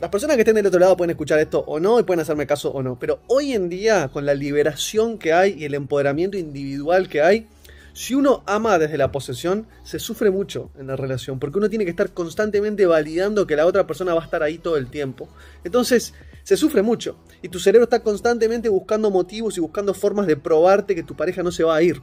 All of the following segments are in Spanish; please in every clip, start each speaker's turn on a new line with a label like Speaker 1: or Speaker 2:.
Speaker 1: Las personas que estén del otro lado pueden escuchar esto o no y pueden hacerme caso o no, pero hoy en día, con la liberación que hay y el empoderamiento individual que hay, si uno ama desde la posesión, se sufre mucho en la relación, porque uno tiene que estar constantemente validando que la otra persona va a estar ahí todo el tiempo. Entonces, se sufre mucho y tu cerebro está constantemente buscando motivos y buscando formas de probarte que tu pareja no se va a ir.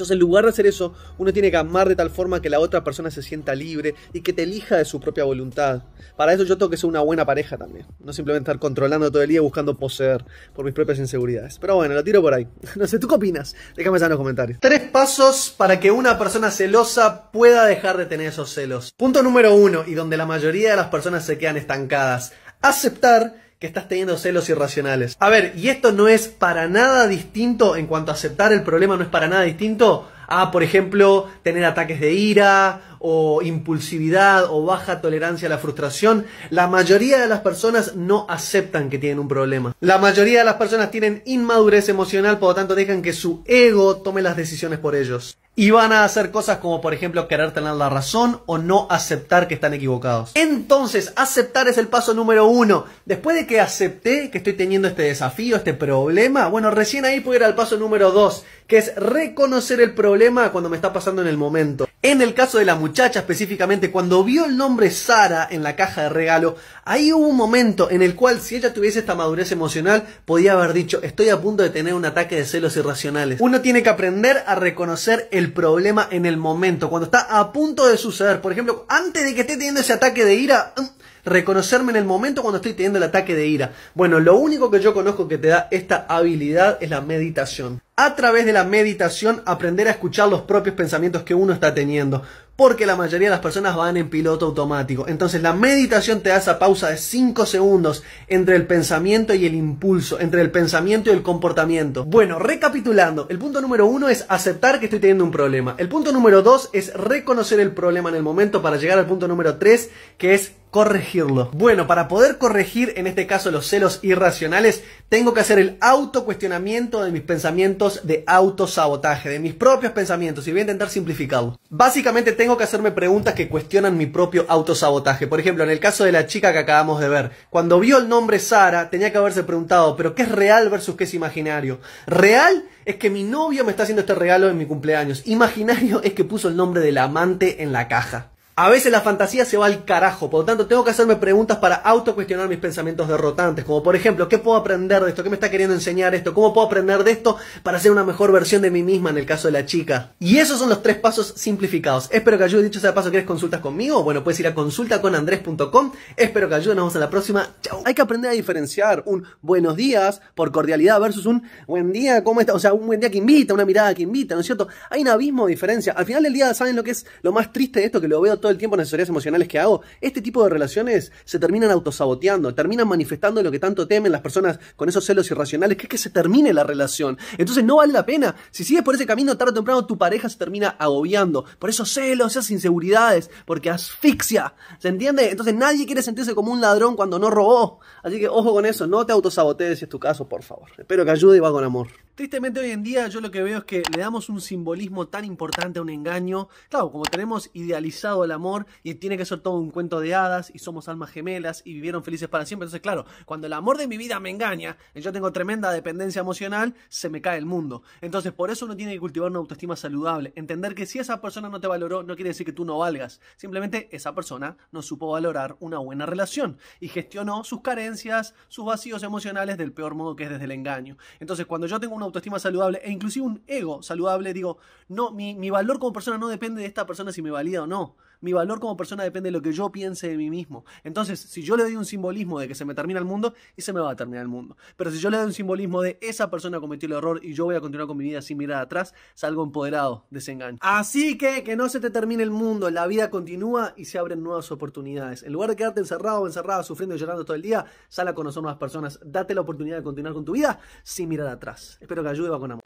Speaker 1: Entonces, en lugar de hacer eso, uno tiene que amar de tal forma que la otra persona se sienta libre y que te elija de su propia voluntad. Para eso yo tengo que ser una buena pareja también. No simplemente estar controlando todo el día buscando poseer por mis propias inseguridades. Pero bueno, lo tiro por ahí. No sé, ¿tú qué opinas? Déjame saber en los comentarios. Tres pasos para que una persona celosa pueda dejar de tener esos celos. Punto número uno, y donde la mayoría de las personas se quedan estancadas. Aceptar que estás teniendo celos irracionales. A ver, y esto no es para nada distinto en cuanto a aceptar el problema, no es para nada distinto a, por ejemplo, tener ataques de ira o impulsividad o baja tolerancia a la frustración. La mayoría de las personas no aceptan que tienen un problema. La mayoría de las personas tienen inmadurez emocional, por lo tanto dejan que su ego tome las decisiones por ellos y van a hacer cosas como por ejemplo querer tener la razón o no aceptar que están equivocados. Entonces, aceptar es el paso número uno. Después de que acepté que estoy teniendo este desafío, este problema, bueno, recién ahí puedo ir al paso número dos, que es reconocer el problema cuando me está pasando en el momento. En el caso de la muchacha específicamente, cuando vio el nombre Sara en la caja de regalo, ahí hubo un momento en el cual si ella tuviese esta madurez emocional, podía haber dicho, estoy a punto de tener un ataque de celos irracionales. Uno tiene que aprender a reconocer el problema en el momento, cuando está a punto de suceder. Por ejemplo, antes de que esté teniendo ese ataque de ira, mm, reconocerme en el momento cuando estoy teniendo el ataque de ira. Bueno, lo único que yo conozco que te da esta habilidad es la meditación. A través de la meditación aprender a escuchar los propios pensamientos que uno está teniendo, porque la mayoría de las personas van en piloto automático. Entonces la meditación te da esa pausa de 5 segundos entre el pensamiento y el impulso, entre el pensamiento y el comportamiento. Bueno, recapitulando, el punto número uno es aceptar que estoy teniendo un problema. El punto número dos es reconocer el problema en el momento para llegar al punto número 3, que es corregirlo. Bueno, para poder corregir en este caso los celos irracionales, tengo que hacer el autocuestionamiento de mis pensamientos de autosabotaje, de mis propios pensamientos, y voy a intentar simplificarlo. Básicamente tengo que hacerme preguntas que cuestionan mi propio autosabotaje. Por ejemplo, en el caso de la chica que acabamos de ver, cuando vio el nombre Sara, tenía que haberse preguntado, pero ¿qué es real versus qué es imaginario? ¿Real? es que mi novio me está haciendo este regalo en mi cumpleaños. Imaginario es que puso el nombre del amante en la caja. A veces la fantasía se va al carajo, por lo tanto tengo que hacerme preguntas para autocuestionar mis pensamientos derrotantes, como por ejemplo, ¿qué puedo aprender de esto? ¿Qué me está queriendo enseñar esto? ¿Cómo puedo aprender de esto para ser una mejor versión de mí misma en el caso de la chica? Y esos son los tres pasos simplificados. Espero que ayude, dicho sea paso, ¿quieres consultas conmigo? Bueno, puedes ir a consultaconandres.com. Espero que ayude, nos vemos en la próxima. Chao. Hay que aprender a diferenciar un buenos días por cordialidad versus un buen día, ¿cómo está? O sea, un buen día que invita, una mirada que invita, ¿no es cierto? Hay un abismo de diferencia. Al final del día, ¿saben lo que es lo más triste de esto que lo veo todo el tiempo en asesorías emocionales que hago, este tipo de relaciones se terminan autosaboteando, terminan manifestando lo que tanto temen las personas con esos celos irracionales, que es que se termine la relación. Entonces no vale la pena. Si sigues por ese camino, tarde o temprano tu pareja se termina agobiando por esos celos, esas inseguridades, porque asfixia. ¿Se entiende? Entonces nadie quiere sentirse como un ladrón cuando no robó. Así que ojo con eso, no te autosabotees si es tu caso, por favor. Espero que ayude y va con amor. Tristemente hoy en día yo lo que veo es que le damos un simbolismo tan importante a un engaño. Claro, como tenemos idealizado el amor y tiene que ser todo un cuento de hadas y somos almas gemelas y vivieron felices para siempre. Entonces, claro, cuando el amor de mi vida me engaña, y yo tengo tremenda dependencia emocional, se me cae el mundo. Entonces, por eso uno tiene que cultivar una autoestima saludable. Entender que si esa persona no te valoró, no quiere decir que tú no valgas. Simplemente esa persona no supo valorar una buena relación y gestionó sus carencias, sus vacíos emocionales del peor modo que es desde el engaño. Entonces, cuando yo tengo una autoestima saludable e inclusive un ego saludable, digo, no, mi, mi valor como persona no depende de esta persona si me valida o no. Mi valor como persona depende de lo que yo piense de mí mismo. Entonces, si yo le doy un simbolismo de que se me termina el mundo, y se me va a terminar el mundo. Pero si yo le doy un simbolismo de esa persona cometió el error y yo voy a continuar con mi vida sin mirar atrás, salgo empoderado de Así que que no se te termine el mundo, la vida continúa y se abren nuevas oportunidades. En lugar de quedarte encerrado o encerrada, sufriendo y llorando todo el día, sal a conocer nuevas personas, date la oportunidad de continuar con tu vida sin mirar atrás. Espero que ayude va con amor.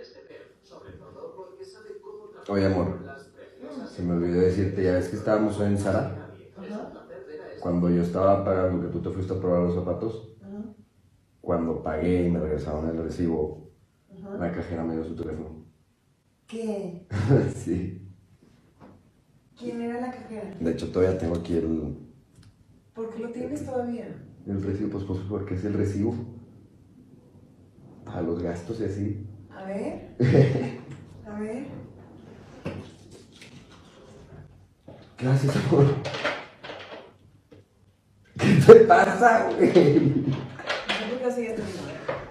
Speaker 1: Oye, amor se me olvidó decirte, ya ves que estábamos en Sara, cuando yo estaba pagando, que tú te fuiste a probar los zapatos, cuando pagué y me regresaron el recibo, la cajera me dio su teléfono. ¿Qué? sí. ¿Quién era la cajera? De hecho, todavía tengo aquí el... ¿Por qué lo tienes todavía? El recibo, pues, pues porque es el recibo. Para los gastos y así. A ver. A ver. Gracias por? ¿Qué te pasa, güey?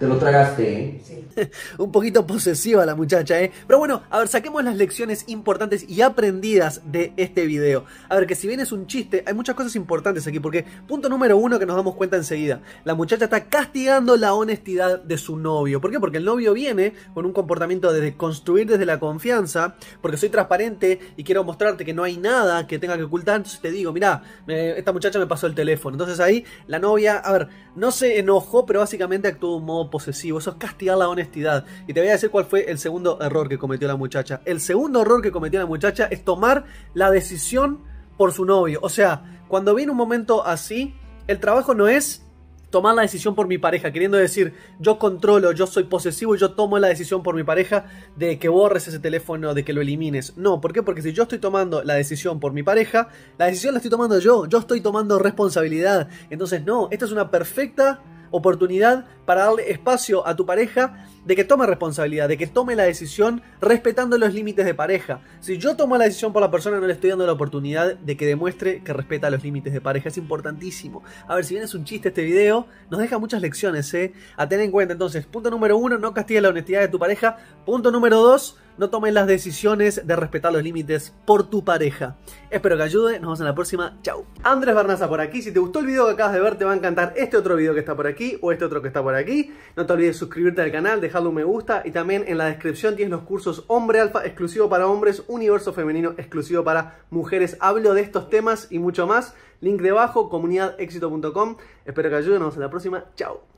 Speaker 1: Te lo tragaste, ¿eh? Sí. Un poquito posesiva la muchacha, ¿eh? Pero bueno, a ver, saquemos las lecciones importantes y aprendidas de este video. A ver, que si bien es un chiste, hay muchas cosas importantes aquí, porque punto número uno que nos damos cuenta enseguida, la muchacha está castigando la honestidad de su novio. ¿Por qué? Porque el novio viene con un comportamiento de construir desde la confianza, porque soy transparente y quiero mostrarte que no hay nada que tenga que ocultar, entonces te digo, mirá, esta muchacha me pasó el teléfono. Entonces ahí la novia, a ver, no se enojó, pero básicamente actuó un modo posesivo, eso es castigar la honestidad. Y te voy a decir cuál fue el segundo error que cometió la muchacha. El segundo error que cometió la muchacha es tomar la decisión por su novio. O sea, cuando viene un momento así, el trabajo no es tomar la decisión por mi pareja, queriendo decir, yo controlo, yo soy posesivo y yo tomo la decisión por mi pareja de que borres ese teléfono, de que lo elimines. No, ¿por qué? Porque si yo estoy tomando la decisión por mi pareja, la decisión la estoy tomando yo, yo estoy tomando responsabilidad. Entonces, no, esta es una perfecta oportunidad para darle espacio a tu pareja de que tome responsabilidad, de que tome la decisión respetando los límites de pareja. Si yo tomo la decisión por la persona, no le estoy dando la oportunidad de que demuestre que respeta los límites de pareja. Es importantísimo. A ver, si bien es un chiste este video, nos deja muchas lecciones, ¿eh? A tener en cuenta entonces, punto número uno, no castigues la honestidad de tu pareja. Punto número dos, no tomes las decisiones de respetar los límites por tu pareja. Espero que ayude, nos vemos en la próxima, chau. Andrés Barnaza por aquí, si te gustó el video que acabas de ver te va a encantar este otro video que está por aquí o este otro que está por aquí. No te olvides suscribirte al canal, déjalo un me gusta y también en la descripción tienes los cursos Hombre Alfa exclusivo para hombres, Universo Femenino exclusivo para mujeres. Hablo de estos temas y mucho más. Link debajo, comunidadexito.com. Espero que ayuden. Nos vemos en la próxima. Chao.